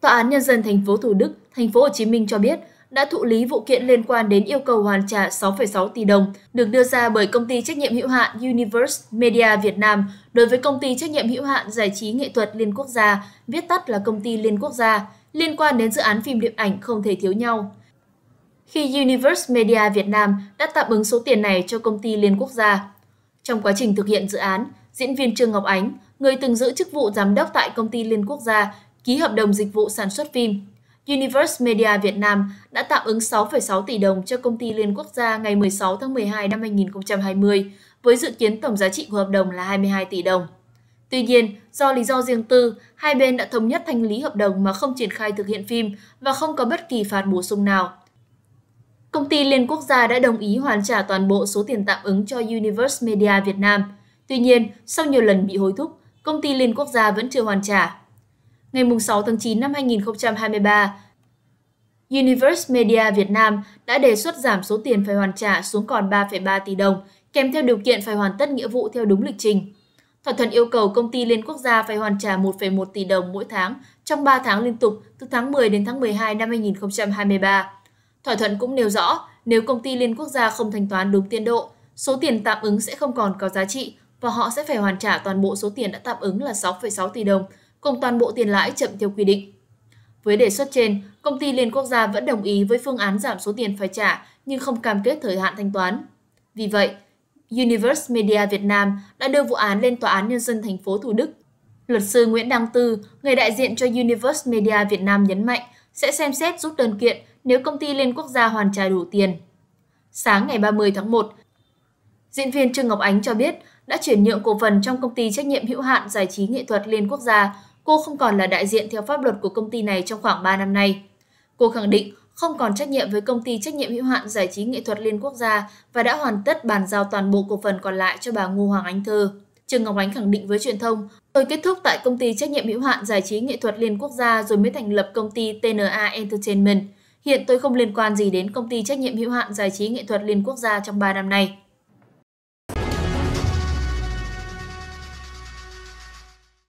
Tòa án nhân dân thành phố Thủ Đức, thành phố Hồ Chí Minh cho biết đã thụ lý vụ kiện liên quan đến yêu cầu hoàn trả 6,6 tỷ đồng được đưa ra bởi công ty trách nhiệm hữu hạn Universe Media Việt Nam đối với công ty trách nhiệm hữu hạn giải trí nghệ thuật liên quốc gia, viết tắt là công ty liên quốc gia, liên quan đến dự án phim điện ảnh không thể thiếu nhau. Khi Universe Media Việt Nam đã tạm ứng số tiền này cho công ty liên quốc gia. Trong quá trình thực hiện dự án, diễn viên Trương Ngọc Ánh, người từng giữ chức vụ giám đốc tại công ty liên quốc gia, ký hợp đồng dịch vụ sản xuất phim. Universe Media Việt Nam đã tạm ứng 6,6 tỷ đồng cho công ty Liên Quốc gia ngày 16 tháng 12 năm 2020, với dự kiến tổng giá trị của hợp đồng là 22 tỷ đồng. Tuy nhiên, do lý do riêng tư, hai bên đã thống nhất thanh lý hợp đồng mà không triển khai thực hiện phim và không có bất kỳ phạt bổ sung nào. Công ty Liên Quốc gia đã đồng ý hoàn trả toàn bộ số tiền tạm ứng cho Universe Media Việt Nam. Tuy nhiên, sau nhiều lần bị hối thúc, công ty Liên Quốc gia vẫn chưa hoàn trả ngày 6 tháng 9 năm 2023, Universe Media Việt Nam đã đề xuất giảm số tiền phải hoàn trả xuống còn 3,3 tỷ đồng, kèm theo điều kiện phải hoàn tất nghĩa vụ theo đúng lịch trình. Thỏa thuận yêu cầu công ty liên quốc gia phải hoàn trả 1,1 tỷ đồng mỗi tháng trong 3 tháng liên tục từ tháng 10 đến tháng 12 năm 2023. Thỏa thuận cũng nêu rõ, nếu công ty liên quốc gia không thanh toán đúng tiến độ, số tiền tạm ứng sẽ không còn có giá trị và họ sẽ phải hoàn trả toàn bộ số tiền đã tạm ứng là 6,6 tỷ đồng cùng toàn bộ tiền lãi chậm theo quy định. Với đề xuất trên, công ty Liên Quốc gia vẫn đồng ý với phương án giảm số tiền phải trả nhưng không cam kết thời hạn thanh toán. Vì vậy, Universe Media Việt Nam đã đưa vụ án lên Tòa án Nhân dân thành phố Thủ Đức. Luật sư Nguyễn Đăng Tư, người đại diện cho Universe Media Việt Nam nhấn mạnh sẽ xem xét rút đơn kiện nếu công ty Liên Quốc gia hoàn trả đủ tiền. Sáng ngày 30 tháng 1, diễn viên Trương Ngọc Ánh cho biết đã chuyển nhượng cổ phần trong công ty trách nhiệm hữu hạn giải trí nghệ thuật Liên Quốc gia cô không còn là đại diện theo pháp luật của công ty này trong khoảng 3 năm nay. Cô khẳng định không còn trách nhiệm với công ty trách nhiệm hữu hạn giải trí nghệ thuật liên quốc gia và đã hoàn tất bàn giao toàn bộ cổ phần còn lại cho bà Ngô Hoàng Anh Thơ. Trương Ngọc Ánh khẳng định với truyền thông, tôi kết thúc tại công ty trách nhiệm hữu hạn giải trí nghệ thuật liên quốc gia rồi mới thành lập công ty TNA Entertainment. Hiện tôi không liên quan gì đến công ty trách nhiệm hữu hạn giải trí nghệ thuật liên quốc gia trong 3 năm nay.